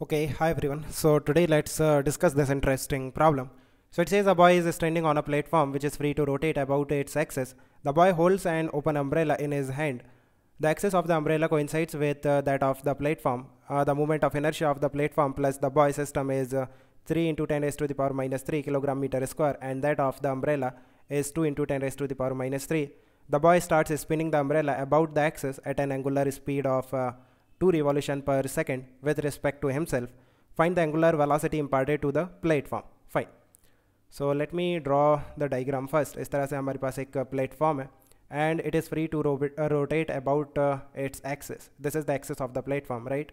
Okay, hi everyone. So today let's uh, discuss this interesting problem. So it says a boy is standing on a platform which is free to rotate about its axis. The boy holds an open umbrella in his hand. The axis of the umbrella coincides with uh, that of the platform. Uh, the moment of inertia of the platform plus the boy system is uh, 3 into 10 raised to the power minus 3 kilogram meter square and that of the umbrella is 2 into 10 raised to the power minus 3 the boy starts spinning the umbrella about the axis at an angular speed of uh, 2 revolution per second with respect to himself. Find the angular velocity imparted to the platform. Fine. So let me draw the diagram first. Is tarah se hamari paas ek uh, platform hai and it is free to uh, rotate about its axis. This is the axis of the platform, right?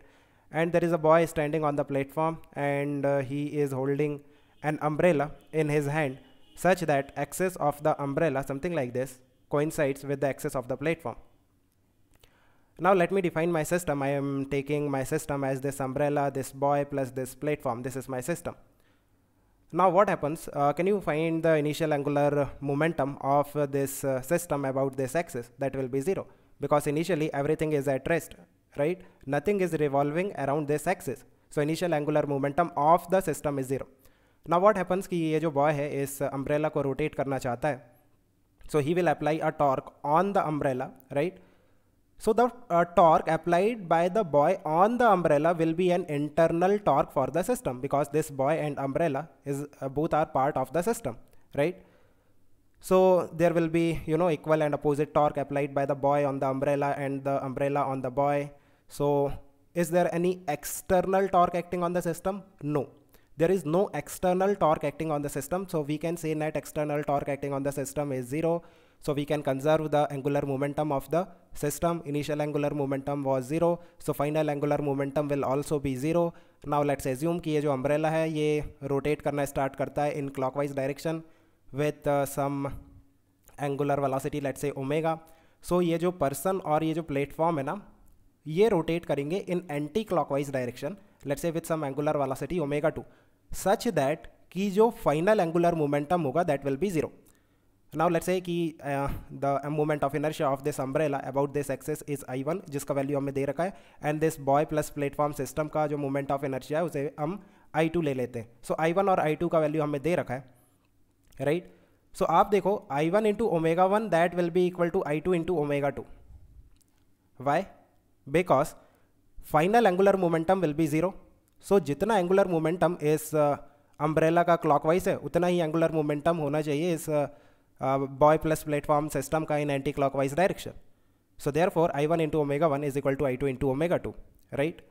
And there is a boy standing on the platform and he is holding an umbrella in his hand such that axis of the umbrella, something like this, coincides with the axis of the platform. Now let me define my system. I am taking my system as this umbrella, this boy plus this platform. This is my system. Now what happens? Uh, can you find the initial angular momentum of uh, this uh, system about this axis? That will be zero because initially everything is at rest, right? Nothing is revolving around this axis. So initial angular momentum of the system is zero. Now what happens कि ये जो boy है इस umbrella को rotate करना चाहता है so he will apply a torque on the umbrella, right? So the uh, torque applied by the boy on the umbrella will be an internal torque for the system because this boy and umbrella is uh, both are part of the system, right? So there will be, you know, equal and opposite torque applied by the boy on the umbrella and the umbrella on the boy. So is there any external torque acting on the system? No. there is no external torque acting on the system so we can say net external torque acting on the system is zero so we can conserve the angular momentum of the system initial angular momentum was zero so final angular momentum will also be zero now let's assume ki ye jo umbrella hai ye rotate karna start karta hai in clockwise direction with uh, some angular velocity let's say omega so ye jo person aur ye jo platform hai na ये rotate करेंगे in anti clockwise direction let's say with some angular velocity omega two such that कि जो final angular momentum होगा that will be zero now let's say कि the moment of inertia of this umbrella about this axis is I one जिसका value हमें दे रखा है and this boy plus platform system का जो मोमेंट ऑफ इनर्शिया है उसे हम आई टू ले लेते हैं सो आई वन और आई टू का वैल्यू हमें दे रखा है राइट right? सो so, आप देखो I one into omega one that will be equal to I two into omega two why because final angular momentum will be zero so so, जितना angular momentum इस umbrella का clockwise है उतना ही angular momentum होना चाहिए इस boy plus platform system का in anti clockwise direction so therefore I one into omega one is equal to I two into omega two right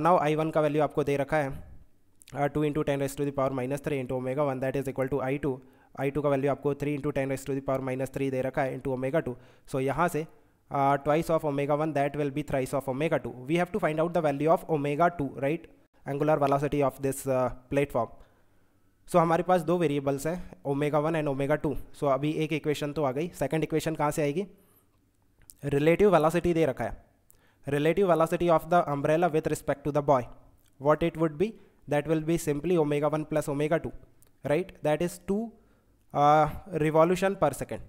now I one का value आपको दे रखा है two into ten raise to power minus three into omega one that is equal to I two I two का value आपको three into ten raise to power minus three दे रखा है इंटू ओमेगा टू सो यहाँ से twice of omega one that will be thrice of omega two we have to find out the value of omega two right angular velocity of this platform so हमारे पास दो variables हैं omega one and omega two so अभी एक equation तो आ गई second equation कहाँ से आएगी रिलेटिव वेलोसिटी दे रखा है relative velocity of the umbrella with respect to the boy what it would be that will be simply omega one plus omega two right that is two revolution per second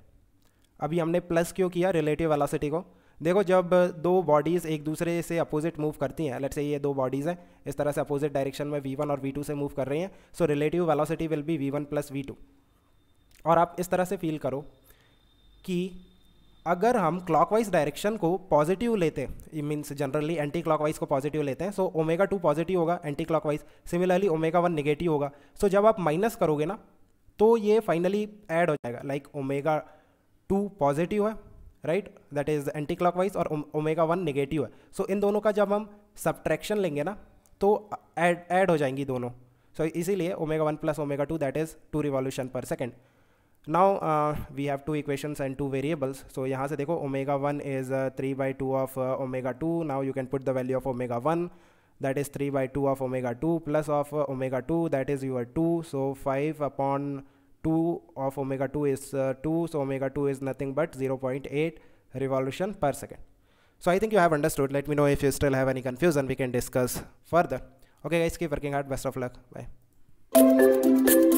अभी हमने plus क्यों किया relative velocity को देखो जब दो bodies एक दूसरे से अपोजिट मूव करती हैं लेट से ये दो बॉडीज़ हैं इस तरह से अपोजिट डायरेक्शन में वी वन और वी टू से मूव कर रही हैं so relative velocity will be V one plus V two और आप इस तरह से फील करो कि अगर हम क्लॉकवाइज डायरेक्शन को पॉजिटिव लेते हैं मीन्स जनरली एंटी क्लॉकवाइज को पॉजिटिव लेते हैं सो ओमेगा टू पॉजिटिव होगा anti clockwise similarly omega one negative होगा सो so, जब आप माइनस करोगे ना तो ये फाइनली ऐड हो जाएगा लाइक ओमेगा टू पॉजिटिव है right that is anti wise और ओमेगा वन नेगेटिव है सो so, इन दोनों का जब हम सब्ट्रैक्शन लेंगे ना तो ऐड ऐड हो जाएंगी दोनों सो so, इसीलिए omega one plus omega two that is two revolution per second now we have two equations and two variables so यहाँ से देखो omega one is three by two of omega two now you can put the value of omega one that is three by two of omega two plus of omega two that is your two so five upon 2 of omega 2 is uh, 2 so omega 2 is nothing but 0.8 revolution per second so i think you have understood let me know if you still have any confusion we can discuss further okay guys keep working hard best of luck bye